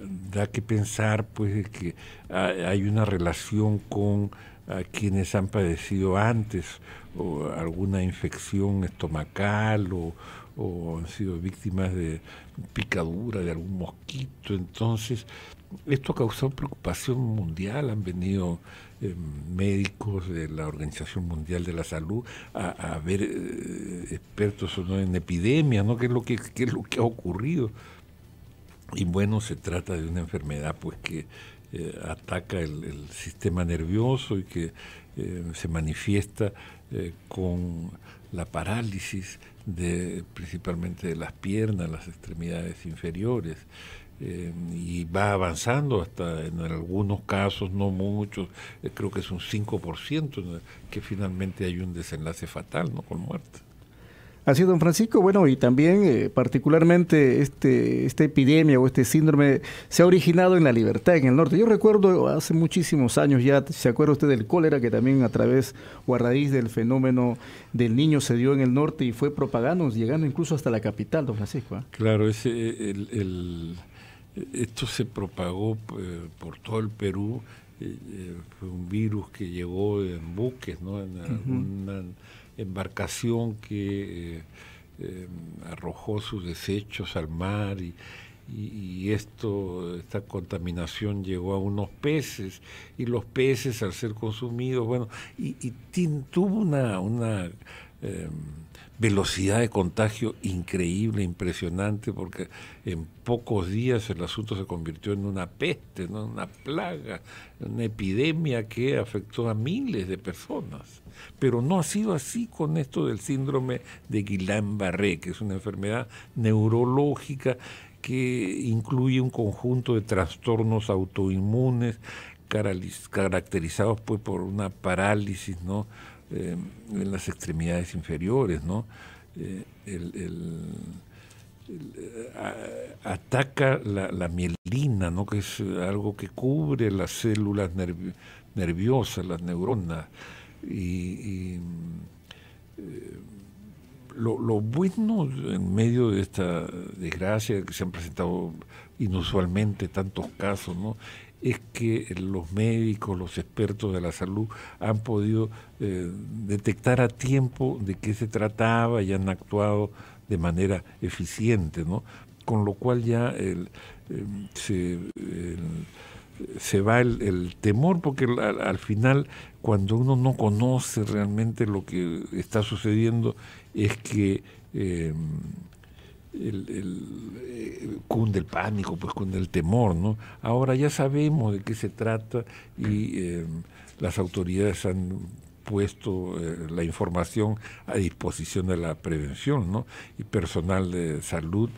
da que pensar pues que hay una relación con ah, quienes han padecido antes o alguna infección estomacal o, han sido víctimas de picadura de algún mosquito. Entonces, esto causó preocupación mundial. Han venido eh, médicos de la Organización Mundial de la Salud a, ver eh, expertos en epidemias, ¿no? ¿Qué es lo que qué es lo que ha ocurrido? Y bueno, se trata de una enfermedad pues que eh, ataca el, sistema nervioso y que eh, se manifiesta eh, con la parálisis de principalmente de las piernas, las extremidades inferiores. y va avanzando hasta en algunos casos, no muchos, creo que es un 5%, que finalmente hay un desenlace fatal, ¿no? Con muerte. Así don Francisco. Bueno, y también eh, particularmente este, esta epidemia o este síndrome se ha originado en la libertad, en el norte. Yo recuerdo hace muchísimos años ya, ¿se acuerda usted del cólera que también a través o a raíz del fenómeno del niño se dio en el norte y fue propagando, llegando incluso hasta la capital, don Francisco? ¿eh? Claro, ese, esto se propagó eh, por todo el Perú. fue un virus que llegó en buques, ¿no? En, embarcación que eh, eh, arrojó sus desechos al mar y, esto, esta contaminación llegó a unos peces y los peces al ser consumidos, bueno, y, tuvo una, una em, velocidad de contagio increíble, impresionante, porque en pocos días el asunto se convirtió en una peste, ¿no? una plaga, una epidemia que afectó a miles de personas pero no ha sido así con esto del síndrome de Guillain-Barré, que es una enfermedad neurológica que incluye un conjunto de trastornos autoinmunes caracterizados pues, por una parálisis eh, en las extremidades inferiores. Eh, ataca la, mielina, que es algo que cubre las células nerviosas, las neuronas y, eh, lo, bueno en medio de esta desgracia que se han presentado inusualmente tantos casos, es que los médicos, los expertos de la salud han podido eh, detectar a tiempo de qué se trataba y han actuado de manera eficiente, ¿no? Con lo cual ya el, eh, se, el se va el, temor, porque al, final, cuando uno no conoce realmente lo que está sucediendo, es que eh, eh, cunde el pánico, pues cunde el temor, ¿no? Ahora ya sabemos de qué se trata y eh, las autoridades han puesto la información a disposición de la prevención, Y personal de salud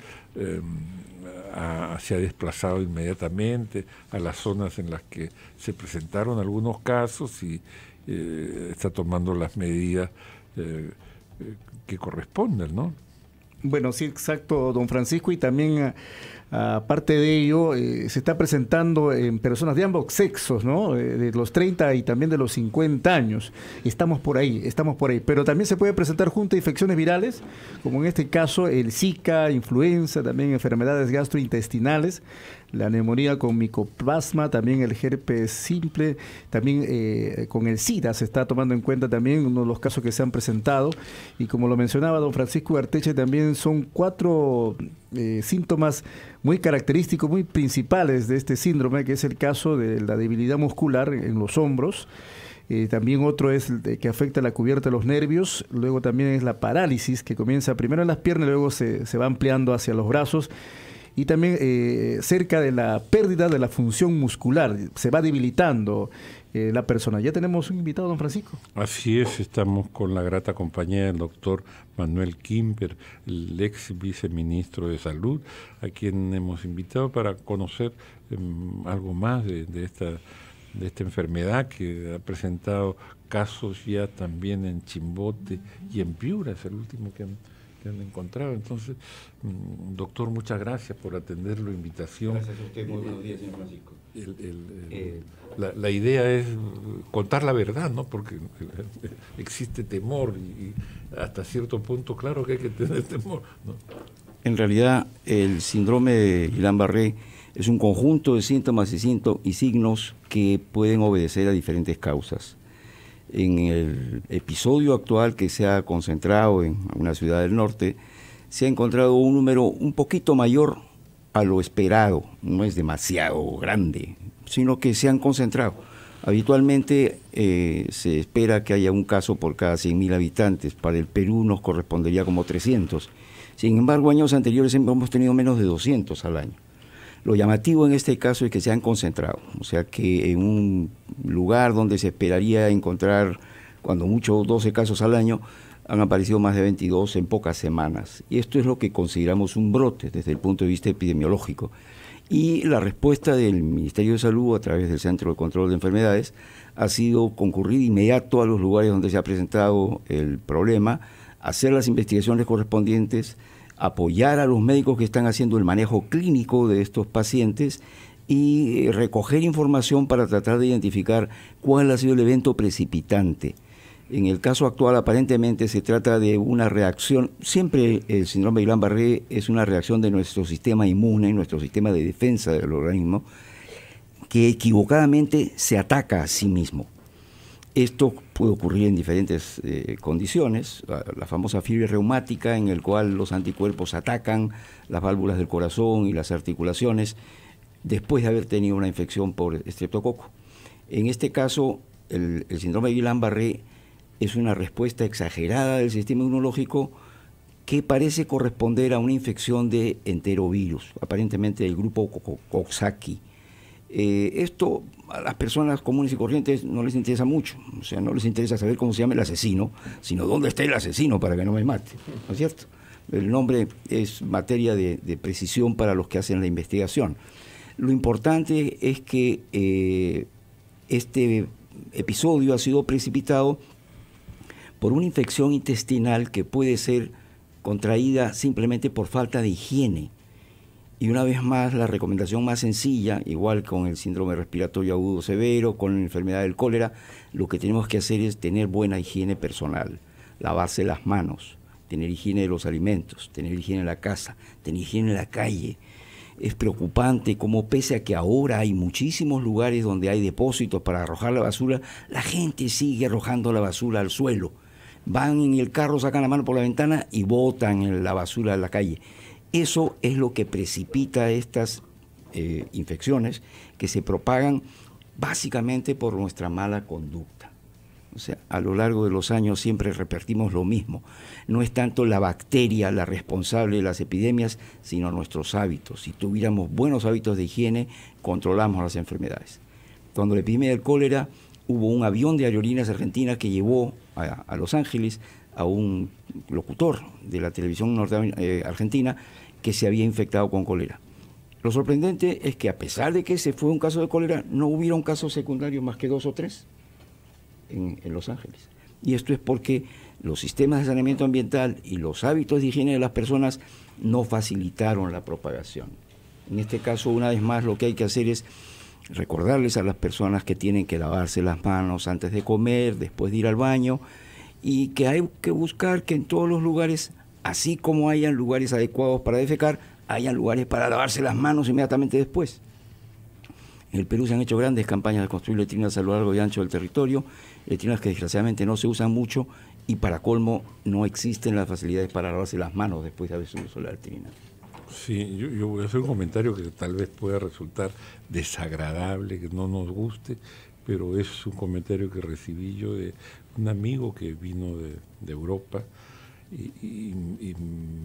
se ha desplazado inmediatamente a las zonas en las que se presentaron algunos casos y eh, está tomando las medidas eh, eh, que corresponden, ¿no? Bueno, sí, exacto, don Francisco, y también Aparte de ello, eh, se está presentando en personas de ambos sexos, ¿no? de los 30 y también de los 50 años. Estamos por ahí, estamos por ahí. Pero también se puede presentar junto a infecciones virales, como en este caso el Zika, influenza, también enfermedades gastrointestinales, la neumonía con micoplasma, también el herpes simple, también eh, con el SIDA se está tomando en cuenta también uno de los casos que se han presentado. Y como lo mencionaba don Francisco Arteche, también son cuatro eh, síntomas muy característicos, muy principales de este síndrome, que es el caso de la debilidad muscular en los hombros. Eh, también otro es el que afecta la cubierta de los nervios. Luego también es la parálisis, que comienza primero en las piernas y luego se, se va ampliando hacia los brazos y también eh, cerca de la pérdida de la función muscular. Se va debilitando eh, la persona. Ya tenemos un invitado, don Francisco. Así es, estamos con la grata compañía del doctor Manuel Kimber, el ex viceministro de Salud, a quien hemos invitado para conocer em, algo más de, esta enfermedad que ha presentado casos ya también en Chimbote y en Piura, es el último que han que han encontrado. Entonces, mm, doctor, muchas gracias por atender la invitación. Gracias a usted, muy buenos días, señor Francisco. Eh. la, idea es contar la verdad, ¿no? Porque existe temor y, hasta cierto punto, claro que hay que tener temor. En realidad, el síndrome de Guillain-Barré es un conjunto de síntomas y signos que pueden obedecer a diferentes causas en el episodio actual que se ha concentrado en una ciudad del norte, se ha encontrado un número un poquito mayor a lo esperado, no es demasiado grande, sino que se han concentrado. Habitualmente eh, se espera que haya un caso por cada 100.000 habitantes, para el Perú nos correspondería como 300. Sin embargo, años anteriores hemos tenido menos de 200 al año. Lo llamativo en este caso es que se han concentrado, o sea que en un lugar donde se esperaría encontrar cuando mucho 12 casos al año, han aparecido más de 22 en pocas semanas. Y esto es lo que consideramos un brote desde el punto de vista epidemiológico. Y la respuesta del Ministerio de Salud a través del Centro de Control de Enfermedades ha sido concurrir inmediato a los lugares donde se ha presentado el problema, hacer las investigaciones correspondientes, apoyar a los médicos que están haciendo el manejo clínico de estos pacientes y eh, recoger información para tratar de identificar cuál ha sido el evento precipitante. En el caso actual, aparentemente se trata de una reacción, siempre el síndrome de Guillain-Barré es una reacción de nuestro sistema inmune, nuestro sistema de defensa del organismo, que equivocadamente se ataca a sí mismo. Esto puede ocurrir en diferentes eh, condiciones, la, famosa fiebre reumática en el cual los anticuerpos atacan las válvulas del corazón y las articulaciones después de haber tenido una infección por estreptococo. En este caso, el, síndrome de Guillain-Barré es una respuesta exagerada del sistema inmunológico que parece corresponder a una infección de enterovirus, aparentemente del grupo Coxsackie eh, esto a las personas comunes y corrientes no les interesa mucho, o sea, no les interesa saber cómo se llama el asesino, sino dónde está el asesino para que no me mate, ¿no es cierto? El nombre es materia de, precisión para los que hacen la investigación. Lo importante es que eh, este episodio ha sido precipitado por una infección intestinal que puede ser contraída simplemente por falta de higiene. Y una vez más, la recomendación más sencilla, igual con el síndrome respiratorio agudo severo, con la enfermedad del cólera, lo que tenemos que hacer es tener buena higiene personal, lavarse las manos, tener higiene de los alimentos, tener higiene en la casa, tener higiene en la calle. Es preocupante como pese a que ahora hay muchísimos lugares donde hay depósitos para arrojar la basura, la gente sigue arrojando la basura al suelo. Van en el carro, sacan la mano por la ventana y botan la basura a la calle eso es lo que precipita estas eh, infecciones que se propagan básicamente por nuestra mala conducta. O sea, a lo largo de los años siempre repartimos lo mismo. No es tanto la bacteria la responsable de las epidemias, sino nuestros hábitos. Si tuviéramos buenos hábitos de higiene, controlamos las enfermedades. Cuando la epidemia del cólera, hubo un avión de aerolíneas argentinas que llevó a Los Ángeles a un locutor de la televisión norte, eh, argentina que se había infectado con cólera. Lo sorprendente es que a pesar de que ese fue un caso de cólera, no hubiera un caso secundario más que dos o tres en Los Ángeles. Y esto es porque los sistemas de saneamiento ambiental y los hábitos de higiene de las personas no facilitaron la propagación. En este caso, una vez más, lo que hay que hacer es recordarles a las personas que tienen que lavarse las manos antes de comer, después de ir al baño, y que hay que buscar que en todos los lugares, así como hayan lugares adecuados para defecar, hayan lugares para lavarse las manos inmediatamente después. En el Perú se han hecho grandes campañas de construir letrinas a lo largo y ancho del territorio, letrinas que desgraciadamente no se usan mucho y para colmo no existen las facilidades para lavarse las manos después de haber usado la letrina. Sí, yo, yo voy a hacer un comentario que tal vez pueda resultar desagradable, que no nos guste, pero es un comentario que recibí yo de un amigo que vino de, Europa y,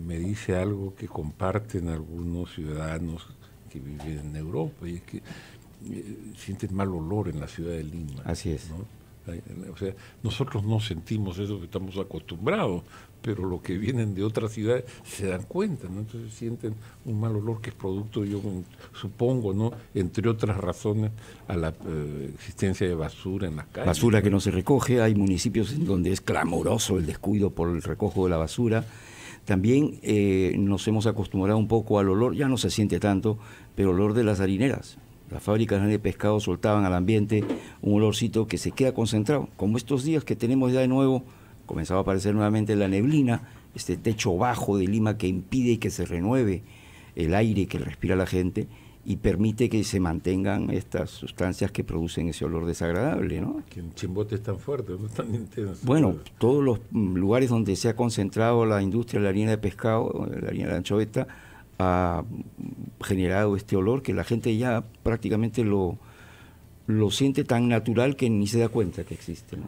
me dice algo que comparten algunos ciudadanos que viven en Europa, y es que eh, sienten mal olor en la ciudad de Lima. Así es. O sea, nosotros no sentimos eso que estamos acostumbrados pero los que vienen de otras ciudades se dan cuenta, ¿no? entonces sienten un mal olor que es producto, yo supongo, ¿no? entre otras razones, a la eh, existencia de basura en las calles. Basura que no se recoge, hay municipios en donde es clamoroso el descuido por el recojo de la basura. También eh, nos hemos acostumbrado un poco al olor, ya no se siente tanto, pero olor de las harineras. Las fábricas de pescado soltaban al ambiente un olorcito que se queda concentrado, como estos días que tenemos ya de nuevo comenzaba a aparecer nuevamente la neblina, este techo bajo de Lima que impide que se renueve el aire que respira la gente y permite que se mantengan estas sustancias que producen ese olor desagradable, Que en Chimbote es tan fuerte, no tan intenso. Bueno, todos los mm, lugares donde se ha concentrado la industria de la harina de pescado, eh, la harina de anchoveta, ha mm, generado este olor que la gente ya prácticamente lo, lo siente tan natural que ni se da cuenta que existe. Eh,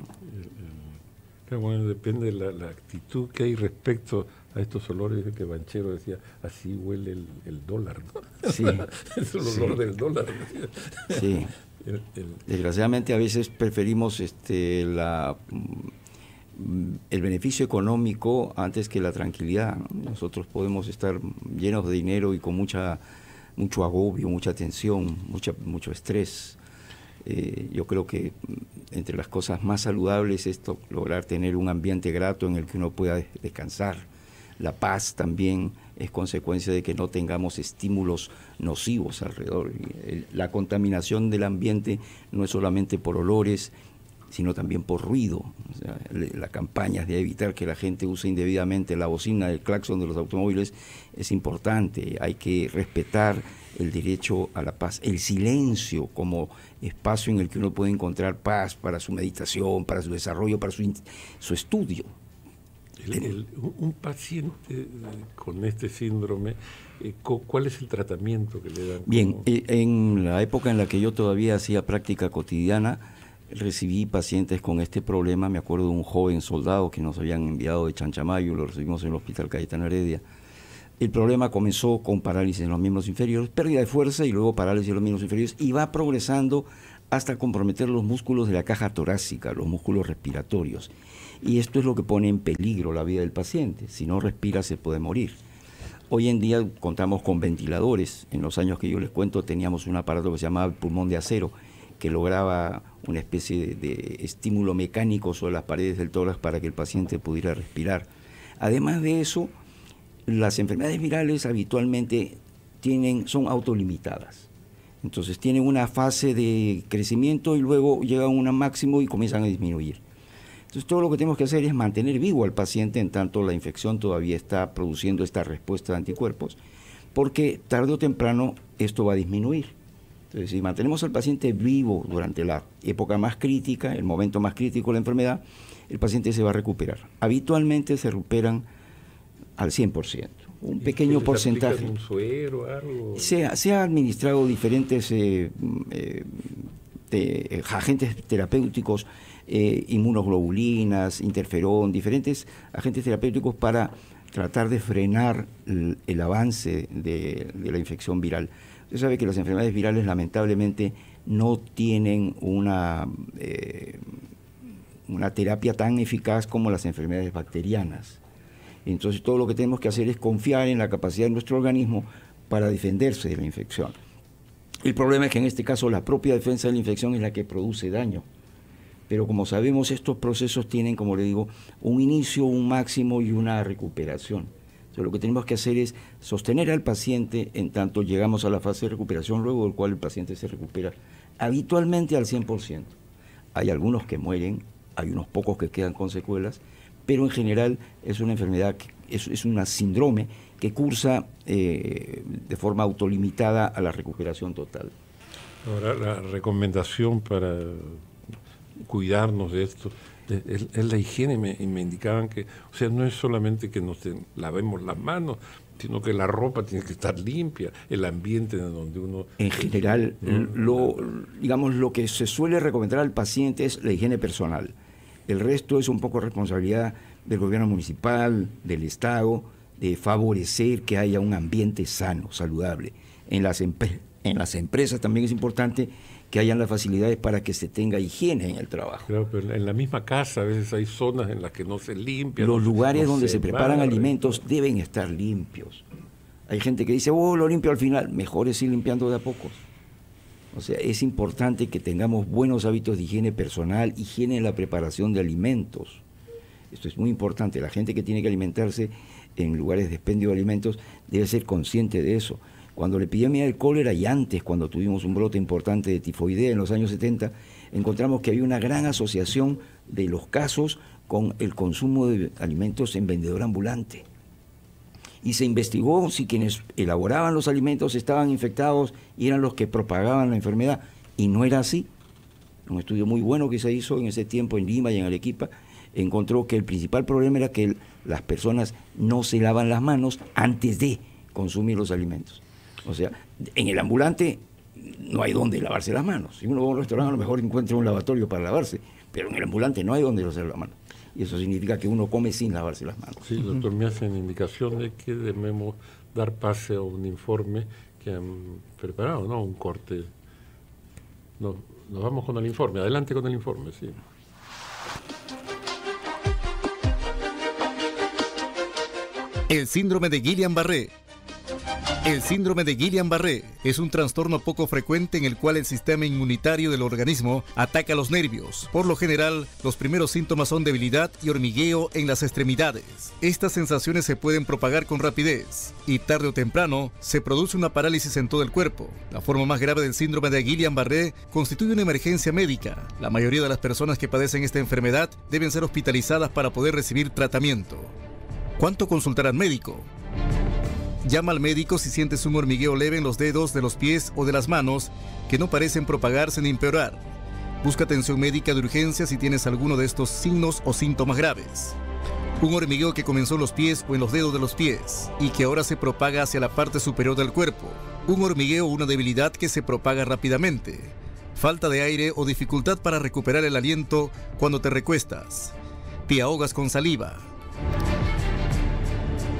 bueno, depende de la, actitud que hay respecto a estos olores que Banchero decía, así huele el, dólar, Sí. es el olor del dólar. sí. Desgraciadamente a veces preferimos este, la, mm, el beneficio económico antes que la tranquilidad. Nosotros podemos estar llenos de dinero y con mucha mucho agobio, mucha tensión, mucha, mucho estrés eh, yo creo que mm, entre las cosas más saludables es lograr tener un ambiente grato en el que uno pueda descansar. La paz también es consecuencia de que no tengamos estímulos nocivos alrededor. La contaminación del ambiente no es solamente por olores, sino también por ruido. la campaña de evitar que la gente use indebidamente la bocina, el claxon de los automóviles es importante. Hay que respetar el derecho a la paz, el silencio como espacio en el que uno puede encontrar paz para su meditación, para su desarrollo, para su, su estudio. un paciente eh, con este síndrome, eh, ¿cuál es el tratamiento que le dan? Bien, eh, en la época en la que yo todavía hacía práctica cotidiana, recibí pacientes con este problema. Me acuerdo de un joven soldado que nos habían enviado de Chanchamayo, lo recibimos en el Hospital Cayetano Heredia. El problema comenzó con parálisis en los miembros inferiores, pérdida de fuerza y luego parálisis en los miembros inferiores y va progresando hasta comprometer los músculos de la caja torácica, los músculos respiratorios. Y esto es lo que pone en peligro la vida del paciente. Si no respira se puede morir. Hoy en día contamos con ventiladores. En los años que yo les cuento teníamos un aparato que se llamaba pulmón de acero, que lograba una especie de, estímulo mecánico sobre las paredes del tórax para que el paciente pudiera respirar. Además de eso, las enfermedades virales habitualmente tienen, son autolimitadas. Entonces tienen una fase de crecimiento y luego llegan a un máximo y comienzan a disminuir. Entonces todo lo que tenemos que hacer es mantener vivo al paciente en tanto la infección todavía está produciendo esta respuesta de anticuerpos, porque tarde o temprano esto va a disminuir. Entonces, si mantenemos al paciente vivo durante la época más crítica, el momento más crítico de la enfermedad, el paciente se va a recuperar. Habitualmente se recuperan al 100%, un pequeño porcentaje. Un suero, algo? Se, ha administrado diferentes eh, mm, eh, eh, agentes terapéuticos, inmunoglobulinas, interferón, diferentes agentes terapéuticos para tratar de frenar el, avance de la infección viral. Usted sabe que las enfermedades virales lamentablemente no tienen una, eh, una terapia tan eficaz como las enfermedades bacterianas. Entonces todo lo que tenemos que hacer es confiar en la capacidad de nuestro organismo para defenderse de la infección. El problema es que en este caso la propia defensa de la infección es la que produce daño. Pero como sabemos, estos procesos tienen, como le digo, un inicio, un máximo y una recuperación lo que tenemos que hacer es sostener al paciente en tanto llegamos a la fase de recuperación, luego del cual el paciente se recupera habitualmente al 100%. Hay algunos que mueren, hay unos pocos que quedan con secuelas, pero en general es una enfermedad, es, es una síndrome que cursa eh, de forma autolimitada a la recuperación total. Ahora, la recomendación para cuidarnos de esto este, es la higiene me, me indicaban que, o sea, no es solamente que nos lavemos las manos, sino que la ropa tiene que estar limpia, el ambiente en donde uno... En general, lo, digamos, lo que se suele recomendar al paciente es la higiene personal. El resto es un poco responsabilidad del gobierno municipal, del Estado, de favorecer que haya un ambiente sano, saludable. En las, en las empresas también es importante que hayan las facilidades para que se tenga higiene en el trabajo. Claro, pero en la misma casa a veces hay zonas en las que no se limpia. Los lugares donde se, preparan alimentos deben estar limpios. Hay gente que dice, oh, lo limpio al final. Mejor es ir limpiando de a pocos. O sea, es importante que tengamos buenos hábitos de higiene personal, higiene en la preparación de alimentos. Esto es muy importante. La gente que tiene que alimentarse en lugares de expendio de alimentos debe ser consciente de eso. Cuando la epidemia del cólera y antes, cuando tuvimos un brote importante de tifoidea en los años 70, encontramos que había una gran asociación de los casos con el consumo de alimentos en vendedor ambulante. Y se investigó si quienes elaboraban los alimentos estaban infectados y eran los que propagaban la enfermedad. Y no era así. Un estudio muy bueno que se hizo en ese tiempo en Lima y en Arequipa encontró que el principal problema era que las personas no se lavan las manos antes de consumir los alimentos. O sea, en el ambulante no hay dónde lavarse las manos. Si uno va a un restaurante a lo mejor encuentra un lavatorio para lavarse, pero en el ambulante no hay dónde lavarse las manos. Y eso significa que uno come sin lavarse las manos. Sí, doctor, me hacen indicaciones que debemos dar pase a un informe que han preparado, ¿no? Un corte. nos vamos con el informe. Adelante con el informe, sí. El síndrome de Guillain-Barré el síndrome de Guillain-Barré es un trastorno poco frecuente en el cual el sistema inmunitario del organismo ataca los nervios. Por lo general, los primeros síntomas son debilidad y hormigueo en las extremidades. Estas sensaciones se pueden propagar con rapidez y tarde o temprano se produce una parálisis en todo el cuerpo. La forma más grave del síndrome de Guillain-Barré constituye una emergencia médica. La mayoría de las personas que padecen esta enfermedad deben ser hospitalizadas para poder recibir tratamiento. ¿Cuánto consultar médico? Llama al médico si sientes un hormigueo leve en los dedos de los pies o de las manos que no parecen propagarse ni empeorar. Busca atención médica de urgencia si tienes alguno de estos signos o síntomas graves. Un hormigueo que comenzó en los pies o en los dedos de los pies y que ahora se propaga hacia la parte superior del cuerpo. Un hormigueo o una debilidad que se propaga rápidamente. Falta de aire o dificultad para recuperar el aliento cuando te recuestas. Te ahogas con saliva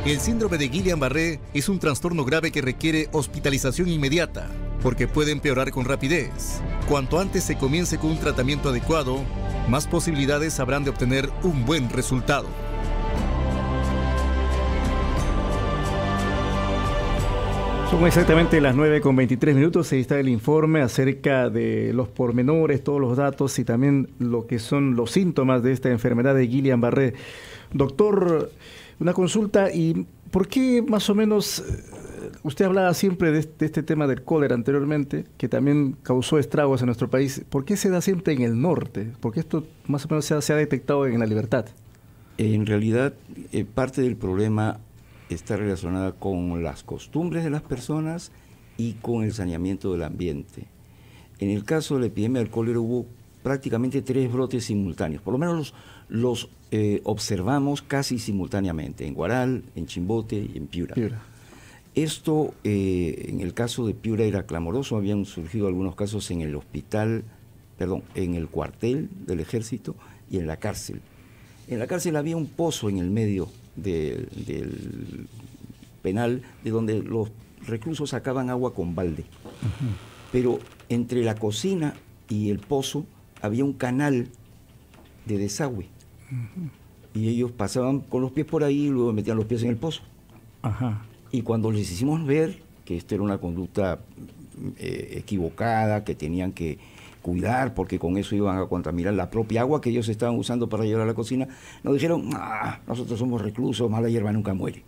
el síndrome de Guillain-Barré es un trastorno grave que requiere hospitalización inmediata, porque puede empeorar con rapidez. Cuanto antes se comience con un tratamiento adecuado, más posibilidades habrán de obtener un buen resultado. Son exactamente las 9 con 23 minutos. Ahí está el informe acerca de los pormenores, todos los datos y también lo que son los síntomas de esta enfermedad de Guillain-Barré. Doctor. Una consulta, ¿y por qué más o menos eh, usted hablaba siempre este, de, este tema del cólera anteriormente, que también causó estragos en nuestro país? ¿Por qué se da siempre en el norte? ¿Por qué esto más o menos se ha, detectado en la libertad. En realidad, eh, parte del problema está relacionada con las costumbres de las personas y con el saneamiento del ambiente. En el caso de la epidemia del cólera hubo prácticamente tres brotes simultáneos, por lo menos los, los eh, observamos casi simultáneamente en Guaral, en Chimbote y en Piura. Esto, eh, en el caso de Piura era clamoroso, habían surgido algunos casos en el hospital, perdón, en el cuartel del ejército y en la cárcel. En la cárcel había un pozo en el medio del penal de donde los reclusos sacaban agua con balde. Pero entre la cocina y el pozo había un canal de desagüe y ellos pasaban con los pies por ahí y luego metían los pies en el pozo. Y cuando les hicimos ver que esta era una conducta eh, equivocada, que tenían que cuidar porque con eso iban a contaminar la propia agua que ellos estaban usando para llevar a la cocina, nos dijeron, ah, nosotros somos reclusos, mala hierba nunca muere.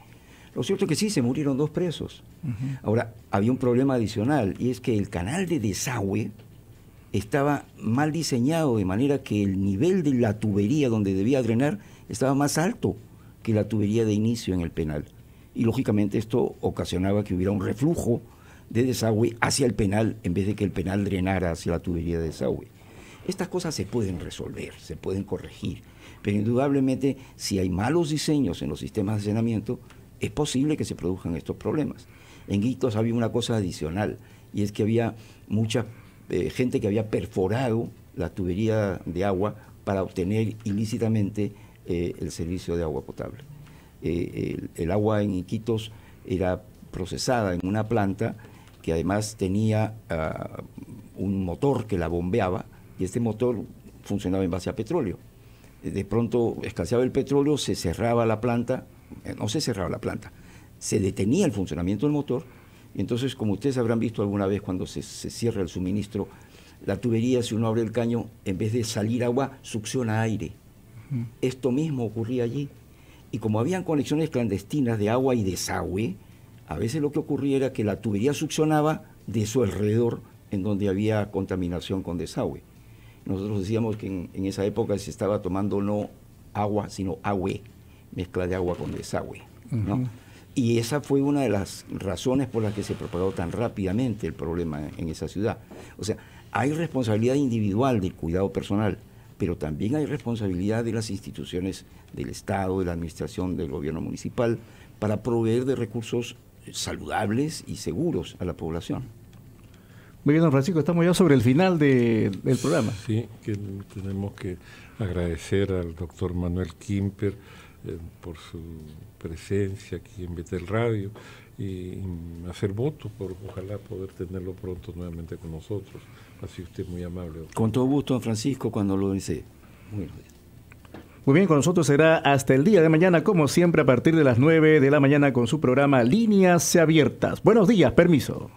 Lo cierto es que sí, se murieron dos presos. Ahora, había un problema adicional y es que el canal de desagüe estaba mal diseñado, de manera que el nivel de la tubería donde debía drenar estaba más alto que la tubería de inicio en el penal. Y lógicamente esto ocasionaba que hubiera un reflujo de desagüe hacia el penal en vez de que el penal drenara hacia la tubería de desagüe. Estas cosas se pueden resolver, se pueden corregir, pero indudablemente si hay malos diseños en los sistemas de saneamiento, es posible que se produzcan estos problemas. En Guitos había una cosa adicional, y es que había muchas eh, gente que había perforado la tubería de agua para obtener ilícitamente eh, el servicio de agua potable. Eh, el, agua en Iquitos era procesada en una planta que además tenía ah, un motor que la bombeaba y este motor funcionaba en base a petróleo. De pronto escaseaba el petróleo, se cerraba la planta, no se cerraba la planta, se detenía el funcionamiento del motor entonces, como ustedes habrán visto alguna vez cuando se, cierra el suministro, la tubería, si uno abre el caño, en vez de salir agua, succiona aire. Esto mismo ocurría allí. Y como habían conexiones clandestinas de agua y desagüe, a veces lo que ocurría era que la tubería succionaba de su alrededor, en donde había contaminación con desagüe. Nosotros decíamos que en, esa época se estaba tomando no agua, sino agüe, mezcla de agua con desagüe. ¿no? Y esa fue una de las razones por las que se propagó tan rápidamente el problema en esa ciudad. O sea, hay responsabilidad individual del cuidado personal, pero también hay responsabilidad de las instituciones del Estado, de la administración, del gobierno municipal, para proveer de recursos saludables y seguros a la población. Muy bien, don Francisco, estamos ya sobre el final del programa. Sí, que tenemos que agradecer al doctor Manuel Kimper, eh, por su presencia aquí en Betel Radio y, hacer votos por ojalá poder tenerlo pronto nuevamente con nosotros. Así usted muy amable. Con todo gusto, Francisco, cuando lo dice. Muy bien. Muy bien, con nosotros será hasta el día de mañana, como siempre, a partir de las 9 de la mañana con su programa Líneas Abiertas. Buenos días, permiso.